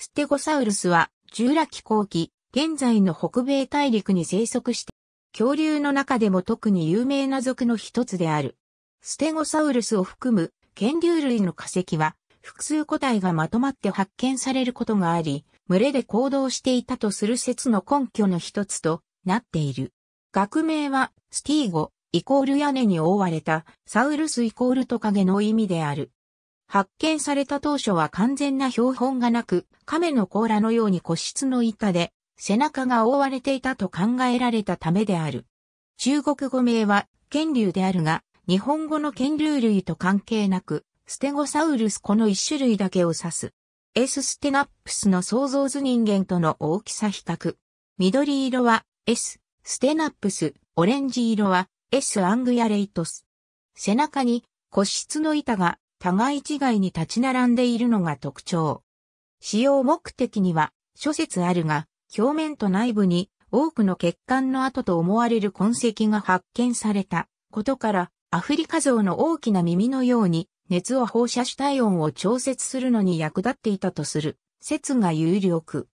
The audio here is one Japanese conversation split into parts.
ステゴサウルスは、従来期後期、現在の北米大陸に生息して、恐竜の中でも特に有名な族の一つである。ステゴサウルスを含む、剣竜類の化石は、複数個体がまとまって発見されることがあり、群れで行動していたとする説の根拠の一つとなっている。学名は、スティーゴ、イコール屋根に覆われた、サウルスイコールトカゲの意味である。発見された当初は完全な標本がなく、亀の甲羅のように骨質の板で、背中が覆われていたと考えられたためである。中国語名は、剣竜であるが、日本語の剣竜類と関係なく、ステゴサウルスこの一種類だけを指す。エスステナップスの創造図人間との大きさ比較。緑色は S、ステナップス、オレンジ色は S アングヤレイトス。背中に骨質の板が互い違いに立ち並んでいるのが特徴。使用目的には諸説あるが、表面と内部に多くの血管の跡と思われる痕跡が発見されたことから、アフリカゾウの大きな耳のように熱を放射主体温を調節するのに役立っていたとする説が有力。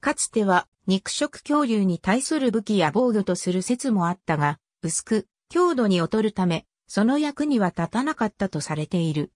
かつては肉食恐竜に対する武器や防御とする説もあったが、薄く強度に劣るため、その役には立たなかったとされている。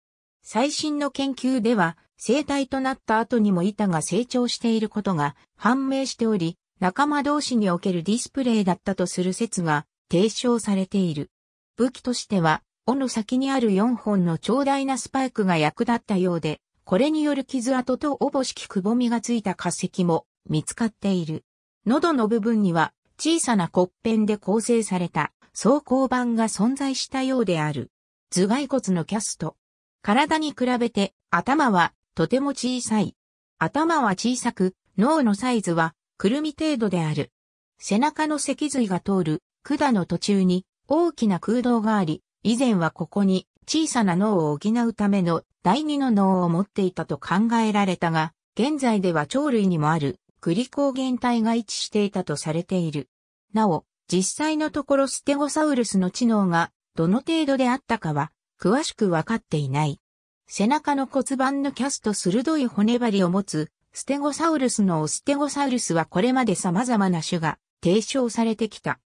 最新の研究では、生体となった後にも板が成長していることが判明しており、仲間同士におけるディスプレイだったとする説が提唱されている。武器としては、尾の先にある4本の長大なスパイクが役立ったようで、これによる傷跡とおぼしきくぼみがついた化石も見つかっている。喉の部分には小さな骨片で構成された装甲板が存在したようである。頭蓋骨のキャスト、体に比べて頭はとても小さい。頭は小さく、脳のサイズはくるみ程度である。背中の脊髄が通る管の途中に大きな空洞があり、以前はここに小さな脳を補うための第二の脳を持っていたと考えられたが、現在では鳥類にもあるグリコーゲン体が位置していたとされている。なお、実際のところステゴサウルスの知能がどの程度であったかは詳しくわかっていない。背中の骨盤のキャスト鋭い骨張りを持つ、ステゴサウルスのオステゴサウルスはこれまで様々な種が提唱されてきた。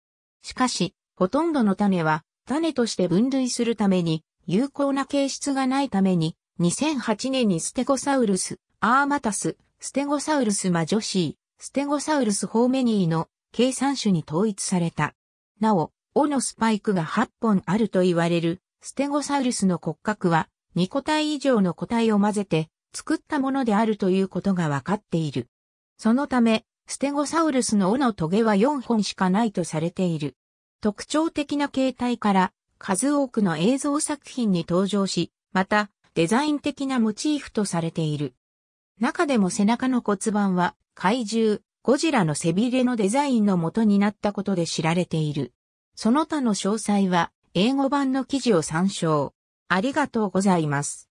しかし、ほとんどの種は種として分類するために有効な形質がないために2008年にステゴサウルス、アーマタス、ステゴサウルスマジョシー、ステゴサウルスホーメニーの計算種に統一された。なお、尾のスパイクが8本あると言われるステゴサウルスの骨格は2個体以上の個体を混ぜて作ったものであるということがわかっている。そのため、ステゴサウルスの尾の棘は4本しかないとされている。特徴的な形態から数多くの映像作品に登場し、またデザイン的なモチーフとされている。中でも背中の骨盤は怪獣、ゴジラの背びれのデザインの元になったことで知られている。その他の詳細は英語版の記事を参照。ありがとうございます。